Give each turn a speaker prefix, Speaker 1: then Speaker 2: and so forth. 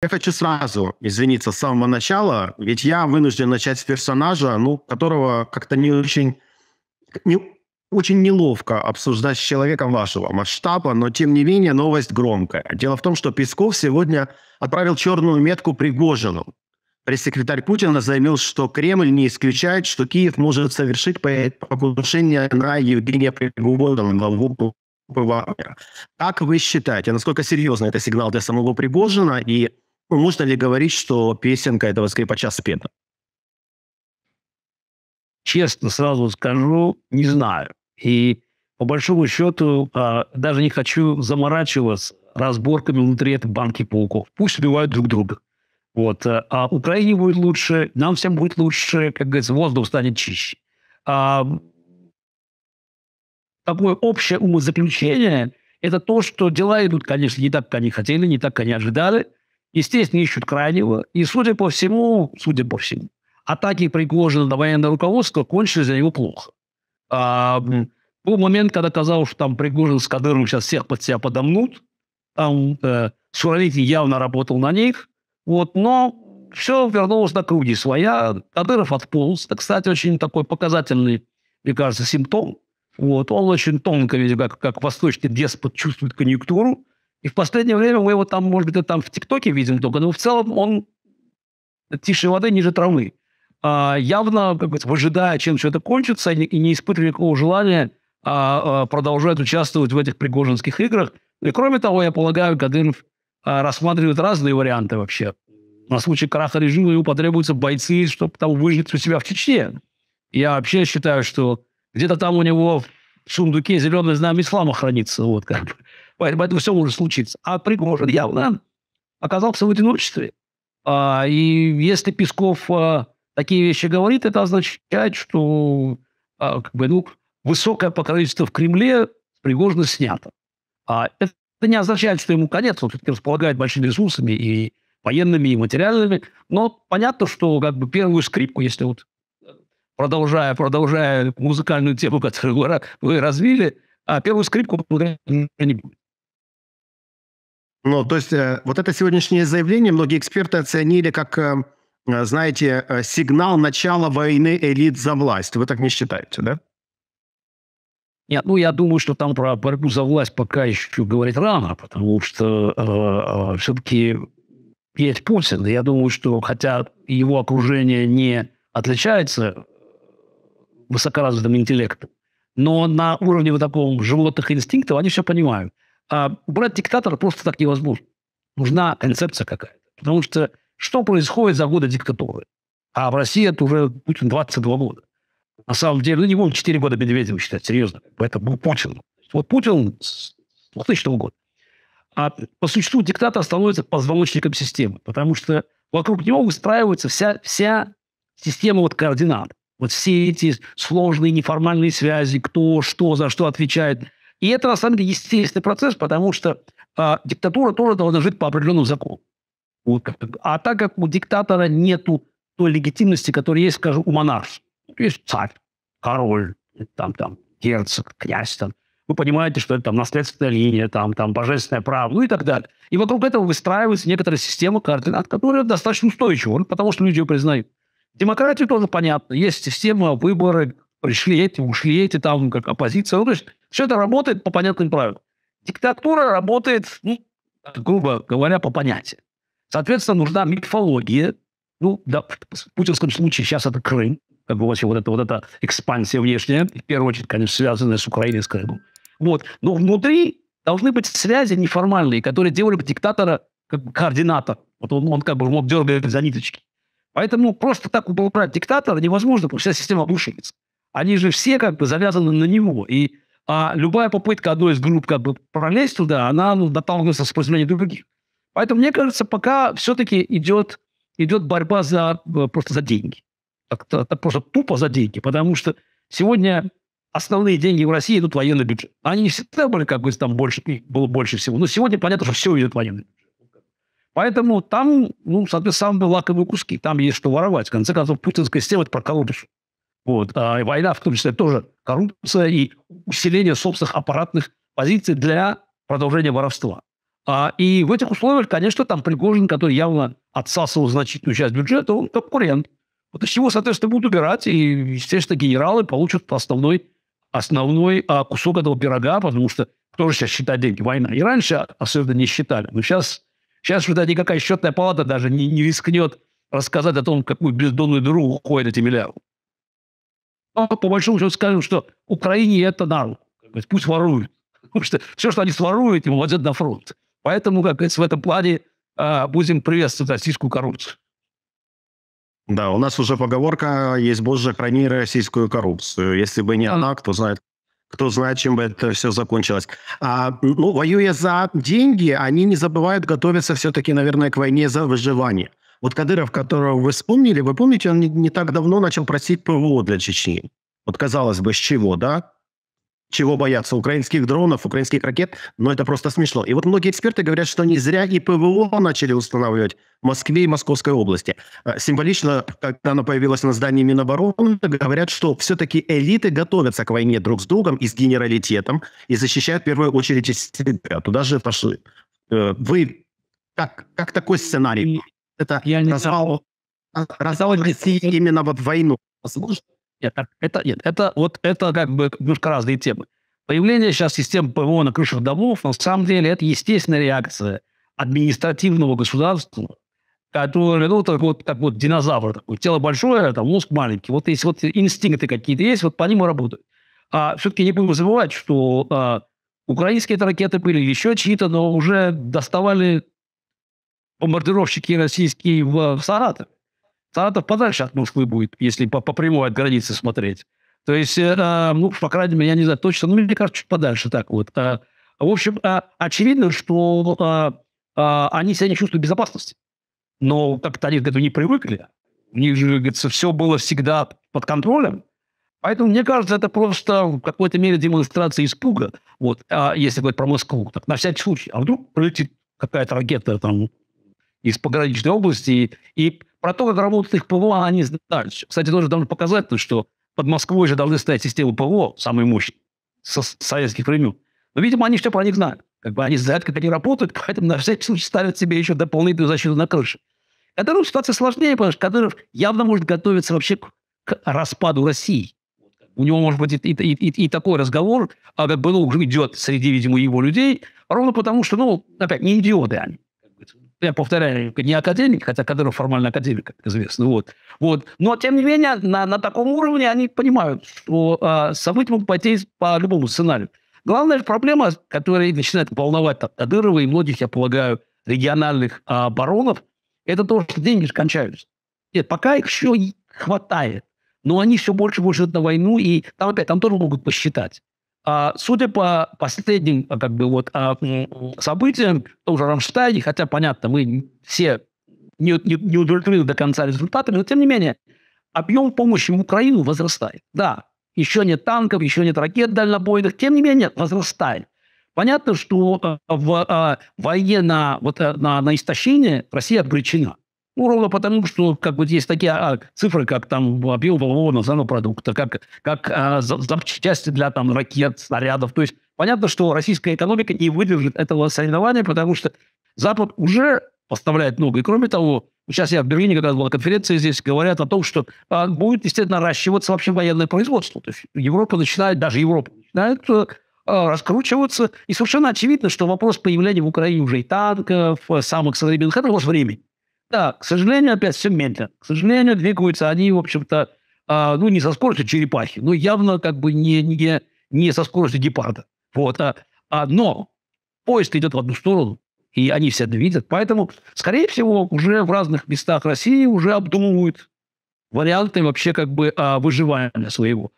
Speaker 1: Я хочу сразу извиниться с самого начала, ведь я вынужден начать с персонажа, ну, которого как-то не очень, не, очень неловко обсуждать с человеком вашего масштаба, но тем не менее новость громкая. Дело в том, что Песков сегодня отправил черную метку Пригожину. Пресс-секретарь Путина заявил, что Кремль не исключает, что Киев может совершить покушение на Евгения Пригожина, главу Вагнера. Как вы считаете, насколько серьезно это сигнал для самого Пригожина и можно ли говорить, что песенка этого скрипача спета?
Speaker 2: Честно сразу скажу, не знаю. И по большому счету а, даже не хочу заморачиваться разборками внутри этой банки пауков. Пусть убивают друг друга. Вот. Э, а Украине будет лучше, нам всем будет лучше, как говорится, воздух станет чище. А, такое общее умозаключение – это то, что дела идут, конечно, не так, как они хотели, не так, как они ожидали – естественно, ищут крайнего. И, судя по всему, судя по всему, атаки Пригожина на военное руководство кончились для него плохо. А, был момент, когда казалось, что там Пригожин с Кадыровым сейчас всех под себя подомнут. Там э, Суровикин явно работал на них. Вот, но все вернулось на круги своя. Кадыров отполз. Это, кстати, очень такой показательный, мне кажется, симптом. Вот, он очень тонко, видимо, как, как восточный деспот чувствует конъюнктуру. И в последнее время мы его там, может быть, там в ТикТоке видим только, но в целом он тише воды, ниже травы. А, явно, как бы, выжидая, чем все это кончится, и не испытывая никакого желания а, а, продолжать участвовать в этих пригожинских играх. И кроме того, я полагаю, Кадыров а, рассматривает разные варианты вообще. На случай краха режима ему потребуются бойцы, чтобы там выжить у себя в Чечне. Я вообще считаю, что где-то там у него в сундуке зеленый знамя ислама хранится. Вот как бы. Поэтому это все может случиться. А Пригожин явно оказался в одиночестве. А, и если Песков а, такие вещи говорит, это означает, что а, как бы, ну, высокое покровительство в Кремле с Пригожина снято. А, это не означает, что ему конец. Он все-таки располагает большими ресурсами и военными, и материальными. Но понятно, что как бы первую скрипку, если вот продолжая, продолжая музыкальную тему, которую вы развили, а первую скрипку
Speaker 1: ну, не будет. Ну, то есть э, вот это сегодняшнее заявление многие эксперты оценили как, эм, э, знаете, э, сигнал начала войны элит за власть. Вы так не считаете, да?
Speaker 2: Нет, ну я думаю, что там про борьбу за власть пока еще говорить рано, потому что э, все-таки есть Путин. я думаю, что хотя его окружение не отличается высокоразвитым интеллектом, но на уровне вот такого животных инстинктов они все понимают. А убрать диктатора просто так невозможно. Нужна концепция какая-то. Потому что что происходит за годы диктатуры? А в России это уже Путин 22 года. На самом деле, ну не будем 4 года Медведева считать, серьезно. Это был Путин. Вот Путин с 2000 года. А по существу диктатор становится позвоночником системы, потому что вокруг него выстраивается вся, вся система вот координат. Вот все эти сложные неформальные связи, кто что за что отвечает – и это, на самом деле, естественный процесс, потому что э, диктатура тоже должна жить по определенному закону. Вот. А так как у диктатора нету той легитимности, которая есть, скажем, у монархии. есть царь, король, там, там, герцог, князь, там. Вы понимаете, что это там наследственная линия, там, там, божественное право, ну и так далее. И вокруг этого выстраивается некоторая система координат, которая достаточно устойчива, ну, потому что люди ее признают. Демократия тоже понятно. Есть система, выборы, пришли эти, ушли эти, там, как оппозиция. Ну, то есть все это работает по понятным правилам. Диктатура работает, ну, грубо говоря, по понятиям. Соответственно, нужна мифология. Ну, да, в путинском случае сейчас это Крым. Как бы вообще вот эта вот эта экспансия внешняя, в первую очередь, конечно, связанная с Украиной, с Крымом. Вот. Но внутри должны быть связи неформальные, которые делали бы диктатора как бы координатор. Вот он, он как бы мог дергать за ниточки. Поэтому просто так убрать диктатора невозможно, потому что вся система обрушивается. Они же все как бы завязаны на него. И а любая попытка одной из групп как бы пролезть туда, она ну, доталкивается с подразумения других. Поэтому, мне кажется, пока все-таки идет, идет борьба за, э, просто за деньги. Так, так, просто тупо за деньги, потому что сегодня основные деньги в России идут в военный бюджет. Они не всегда были как бы там больше, было больше всего. Но сегодня понятно, что все идет в военный бюджет. Поэтому там, ну, соответственно, самые лаковые куски. Там есть что воровать. В конце концов, путинская система – это про коррупцию. Вот. А война, в том числе, тоже коррупция и усиление собственных аппаратных позиций для продолжения воровства. А, и в этих условиях, конечно, там Пригожин, который явно отсасывал значительную часть бюджета, он конкурент. Вот из чего, соответственно, будут убирать, и, естественно, генералы получат основной, основной а, кусок этого пирога, потому что кто же сейчас считает деньги? Война. И раньше особенно не считали. Но сейчас, сейчас вот никакая счетная палата даже не, не рискнет рассказать о том, какую бездонную дыру уходит эти миллиарды он а, по большому счету скажем, что Украине это на руку. Пусть воруют. Потому что все, что они своруют, им вводят на фронт. Поэтому, как говорится, в этом плане э, будем приветствовать российскую коррупцию.
Speaker 1: Да, у нас уже поговорка есть «Боже, храни российскую коррупцию». Если бы не она, кто знает, кто знает, чем бы это все закончилось. А, ну, воюя за деньги, они не забывают готовиться все-таки, наверное, к войне за выживание – вот Кадыров, которого вы вспомнили, вы помните, он не, не так давно начал просить ПВО для Чечни. Вот казалось бы, с чего, да? чего боятся украинских дронов, украинских ракет, но это просто смешно. И вот многие эксперты говорят, что не зря и ПВО начали устанавливать в Москве и Московской области. Э, символично, когда она появилась на здании Минобороны, говорят, что все-таки элиты готовятся к войне друг с другом и с генералитетом и защищают в первую очередь себя. Туда же пошли. Э, вы как, как такой сценарий это я не развал, а, развал России именно вот войну.
Speaker 2: нет, это, нет, это вот это как бы немножко разные темы. Появление сейчас систем ПВО на крышах домов, на самом деле, это естественная реакция административного государства, которое, ну, так вот, как вот динозавр такой. Тело большое, там, мозг маленький. Вот есть вот инстинкты какие-то есть, вот по ним и работают. А все-таки не будем забывать, что а, украинские это ракеты были, еще чьи-то, но уже доставали бомбардировщики российские в, в Саратове. Саратов подальше от Москвы будет, если по, по прямой от границы смотреть. То есть, э, а, ну, по крайней мере, я не знаю точно, но мне кажется, чуть подальше так вот. Э, в общем, э, очевидно, что э, э, они себя не чувствуют безопасности. Но как-то они к этому не привыкли. У них же, говорится, все было всегда под контролем. Поэтому, мне кажется, это просто в какой-то мере демонстрация испуга, вот, а если говорить про Москву, так на всякий случай. А вдруг пролетит какая-то ракета там из пограничной области, и, и про то, как работает их ПВО, они знают. Кстати, тоже должен показать, что под Москвой же должны стоять системы ПВО, самые мощные, со советских времен. Но, видимо, они все про них знают. Как бы они знают, как они работают, поэтому на всякий случай ставят себе еще дополнительную защиту на крыше. Кадыров ну, ситуация сложнее, потому что Кадыров явно может готовиться вообще к, к распаду России. У него может быть и, и, и, и такой разговор, а как бы ну, идет среди, видимо, его людей, ровно потому что, ну, опять, не идиоты они я повторяю, не академик, хотя Кадыров формально академик, как известно. Вот. Вот. Но, тем не менее, на, на таком уровне они понимают, что э, события могут пойти по любому сценарию. Главная проблема, которая начинает волновать там, Кадырова и многих, я полагаю, региональных э, а, баронов, это то, что деньги кончаются. Нет, пока их еще хватает, но они все больше и больше на войну, и там опять там тоже могут посчитать. А, судя по последним как бы, вот, а, событиям, тоже Рамштайн, хотя, понятно, мы все не, не, не удовлетворены до конца результатами, но, тем не менее, объем помощи в Украину возрастает. Да, еще нет танков, еще нет ракет дальнобойных, тем не менее, возрастает. Понятно, что э, в э, войне на, вот, э, на, на истощение Россия обречена. Ну, ровно потому, что как вот есть такие а, цифры, как там объем волового национального продукта, как, как а, запчасти для там ракет, снарядов. То есть понятно, что российская экономика не выдержит этого соревнования, потому что Запад уже поставляет много. И кроме того, сейчас я в Берлине, когда была конференция, здесь говорят о том, что а, будет, естественно, наращиваться вообще военное производство. То есть Европа начинает, даже Европа начинает э, а, раскручиваться. И совершенно очевидно, что вопрос появления в Украине уже и танков, э, самых современных, это вопрос времени. Да, к сожалению, опять все медленно. К сожалению, двигаются они, в общем-то, э, ну, не со скоростью черепахи, но явно как бы не, не, не со скоростью гепарда. Вот. А, а, но поезд идет в одну сторону, и они все это видят. Поэтому, скорее всего, уже в разных местах России уже обдумывают варианты вообще как бы а, выживания своего.